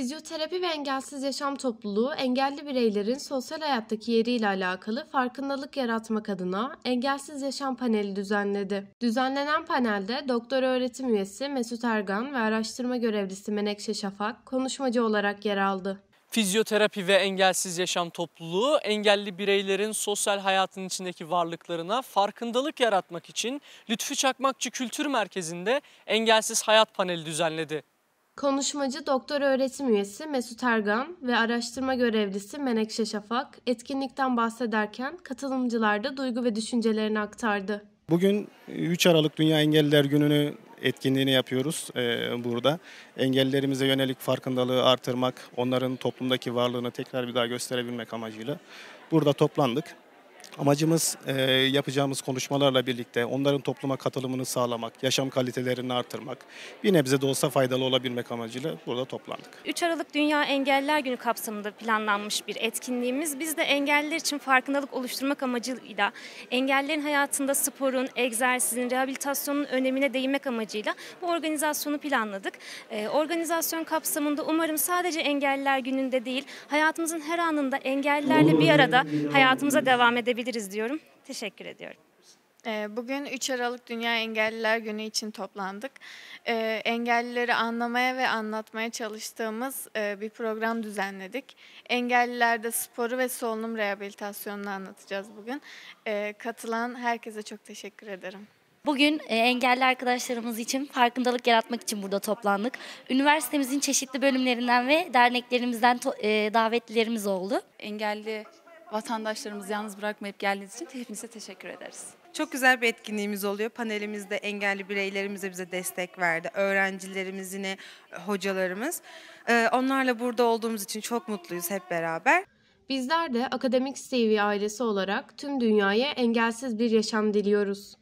Fizyoterapi ve Engelsiz Yaşam Topluluğu, engelli bireylerin sosyal hayattaki yeriyle alakalı farkındalık yaratmak adına Engelsiz Yaşam Paneli düzenledi. Düzenlenen panelde doktor öğretim üyesi Mesut Ergan ve araştırma görevlisi Menekşe Şafak konuşmacı olarak yer aldı. Fizyoterapi ve Engelsiz Yaşam Topluluğu engelli bireylerin sosyal hayatın içindeki varlıklarına farkındalık yaratmak için Lütfü Çakmakçı Kültür Merkezi'nde Engelsiz Hayat Paneli düzenledi. Konuşmacı doktor öğretim üyesi Mesut Ergan ve araştırma görevlisi Menekşe Şafak etkinlikten bahsederken katılımcılarda duygu ve düşüncelerini aktardı. Bugün 3 Aralık Dünya Engelliler Günü'nü etkinliğini yapıyoruz e, burada. Engellilerimize yönelik farkındalığı artırmak, onların toplumdaki varlığını tekrar bir daha gösterebilmek amacıyla burada toplandık. Amacımız e, yapacağımız konuşmalarla birlikte onların topluma katılımını sağlamak, yaşam kalitelerini artırmak, bir nebze de olsa faydalı olabilmek amacıyla burada toplandık. 3 Aralık Dünya Engelliler Günü kapsamında planlanmış bir etkinliğimiz. Biz de engelliler için farkındalık oluşturmak amacıyla engellilerin hayatında sporun, egzersizin, rehabilitasyonun önemine değinmek amacıyla bu organizasyonu planladık. E, organizasyon kapsamında umarım sadece engelliler gününde değil, hayatımızın her anında engellilerle bir arada hayatımıza devam edebiliriz yapabiliriz diyorum. Teşekkür ediyorum. Ee, bugün 3 Aralık Dünya Engelliler Günü için toplandık. Ee, engellileri anlamaya ve anlatmaya çalıştığımız e, bir program düzenledik. Engellilerde sporu ve solunum rehabilitasyonunu anlatacağız bugün. Ee, katılan herkese çok teşekkür ederim. Bugün e, engelli arkadaşlarımız için farkındalık yaratmak için burada toplandık. Üniversitemizin çeşitli bölümlerinden ve derneklerimizden e, davetlilerimiz oldu. Engelli vatandaşlarımızı yalnız bırakmayıp geldiğiniz için hepinize teşekkür ederiz. Çok güzel bir etkinliğimiz oluyor. Panelimizde engelli bireylerimize bize destek verdi. Öğrencilerimiz yine hocalarımız. Ee, onlarla burada olduğumuz için çok mutluyuz hep beraber. Bizler de Akademik TV ailesi olarak tüm dünyaya engelsiz bir yaşam diliyoruz.